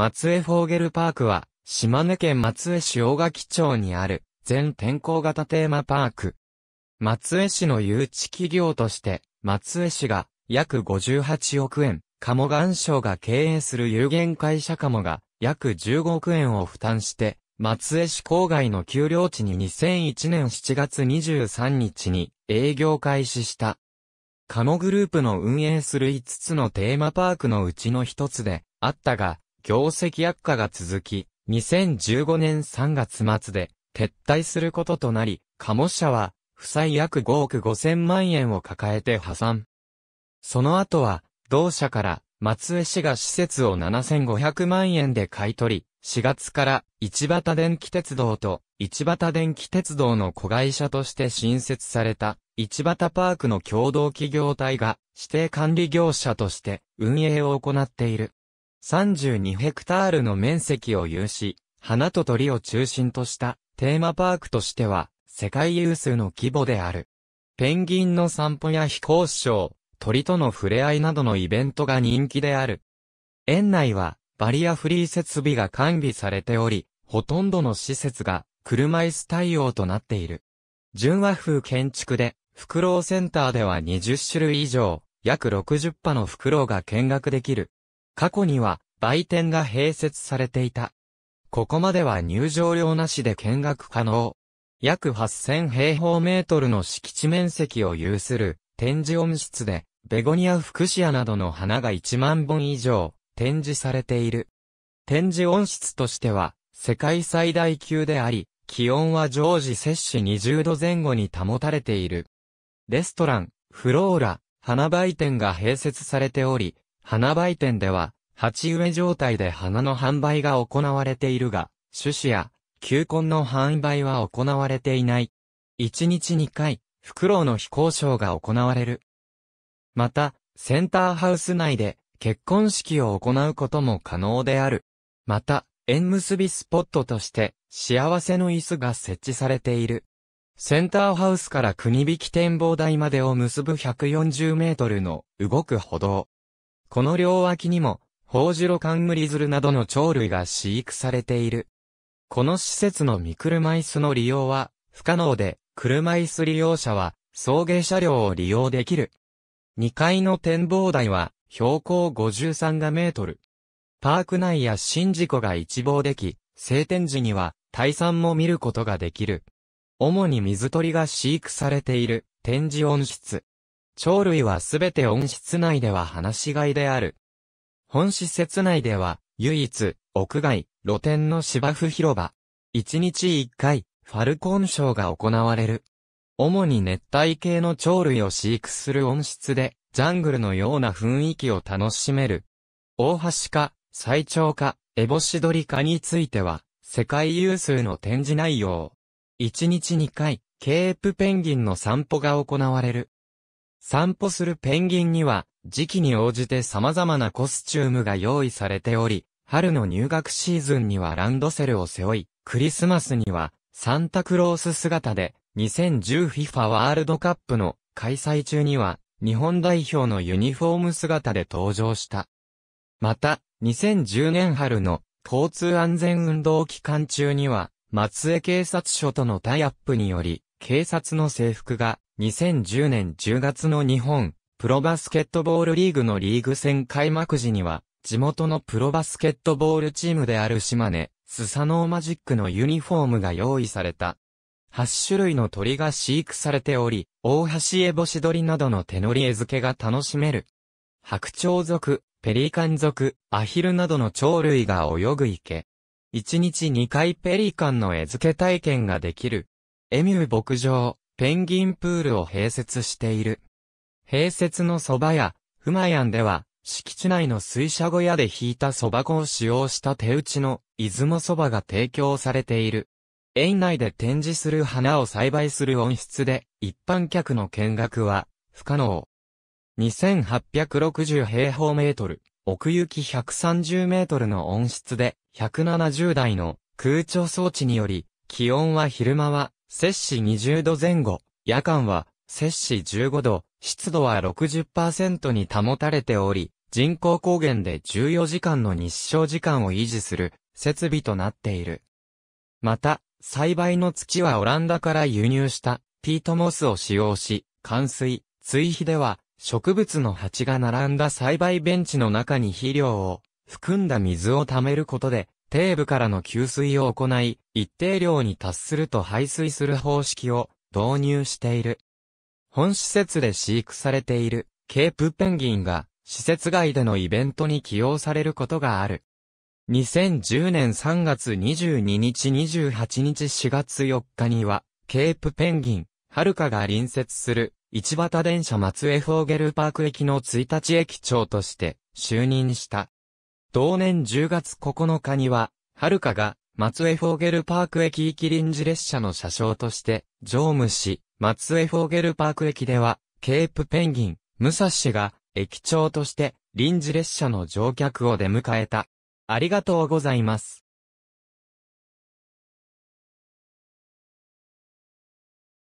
松江フォーゲルパークは、島根県松江市大垣町にある、全天候型テーマパーク。松江市の誘致企業として、松江市が、約58億円、鴨岩省が経営する有限会社鴨が、約15億円を負担して、松江市郊外の丘陵地に2001年7月23日に営業開始した。鴨グループの運営する5つのテーマパークのうちの1つであったが、業績悪化が続き、2015年3月末で撤退することとなり、鴨社は、負債約5億5 0万円を抱えて破産。その後は、同社から松江市が施設を7500万円で買い取り、4月から市畑電気鉄道と市畑電気鉄道の子会社として新設された市畑パークの共同企業体が指定管理業者として運営を行っている。32ヘクタールの面積を有し、花と鳥を中心としたテーマパークとしては世界有数の規模である。ペンギンの散歩や飛行ショー、鳥との触れ合いなどのイベントが人気である。園内はバリアフリー設備が完備されており、ほとんどの施設が車椅子対応となっている。純和風建築で、フクロウセンターでは20種類以上、約60羽のフクロウが見学できる。過去には売店が併設されていた。ここまでは入場料なしで見学可能。約8000平方メートルの敷地面積を有する展示温室で、ベゴニア・フクシアなどの花が1万本以上展示されている。展示温室としては世界最大級であり、気温は常時摂氏20度前後に保たれている。レストラン、フローラ、花売店が併設されており、花売店では、鉢植え状態で花の販売が行われているが、種子や球根の販売は行われていない。1日2回、フクロウの非交渉が行われる。また、センターハウス内で結婚式を行うことも可能である。また、縁結びスポットとして、幸せの椅子が設置されている。センターハウスから国引展望台までを結ぶ140メートルの動く歩道。この両脇にも、ホウジロカンムリズルなどの鳥類が飼育されている。この施設の見車椅子の利用は不可能で、車椅子利用者は送迎車両を利用できる。2階の展望台は標高53メートル。パーク内や新事故が一望でき、晴天時には大山も見ることができる。主に水鳥が飼育されている展示温室。鳥類はすべて温室内では放し飼いである。本施設内では、唯一、屋外、露天の芝生広場。一日一回、ファルコンショーが行われる。主に熱帯系の鳥類を飼育する温室で、ジャングルのような雰囲気を楽しめる。大橋か、最長か、エボシドリかについては、世界有数の展示内容。一日二回、ケープペンギンの散歩が行われる。散歩するペンギンには、時期に応じて様々なコスチュームが用意されており、春の入学シーズンにはランドセルを背負い、クリスマスにはサンタクロース姿で、2010FIFA ワールドカップの開催中には、日本代表のユニフォーム姿で登場した。また、2010年春の交通安全運動期間中には、松江警察署とのタイアップにより、警察の制服が2010年10月の日本プロバスケットボールリーグのリーグ戦開幕時には地元のプロバスケットボールチームである島根、スサノーマジックのユニフォームが用意された。8種類の鳥が飼育されており、大橋エボシ鳥などの手乗り餌付けが楽しめる。白鳥族、ペリカン族、アヒルなどの鳥類が泳ぐ池。1日2回ペリカンの餌付け体験ができる。エミュー牧場、ペンギンプールを併設している。併設の蕎麦屋、フマヤンでは、敷地内の水車小屋で引いた蕎麦粉を使用した手打ちの出雲蕎麦が提供されている。園内で展示する花を栽培する温室で、一般客の見学は不可能。2860平方メートル、奥行き130メートルの温室で、170台の空調装置により、気温は昼間は摂氏20度前後、夜間は摂氏15度、湿度は60%に保たれており、人工光源で14時間の日照時間を維持する設備となっている。また、栽培の土はオランダから輸入したピートモスを使用し、冠水、追肥では植物の鉢が並んだ栽培ベンチの中に肥料を含んだ水を貯めることで底部からの給水を行い、一定量に達すると排水する方式を導入している。本施設で飼育されているケープペンギンが施設外でのイベントに起用されることがある。2010年3月22日28日4月4日には、ケープペンギン、はるかが隣接する、市畑電車松江フォーゲルパーク駅の1日駅長として就任した。同年10月9日には、はるかが、松江フォーゲルパーク駅行き臨時列車の車掌として、乗務し、松江フォーゲルパーク駅では、ケープペンギン、武蔵が、駅長として、臨時列車の乗客を出迎えた。ありがとうございます。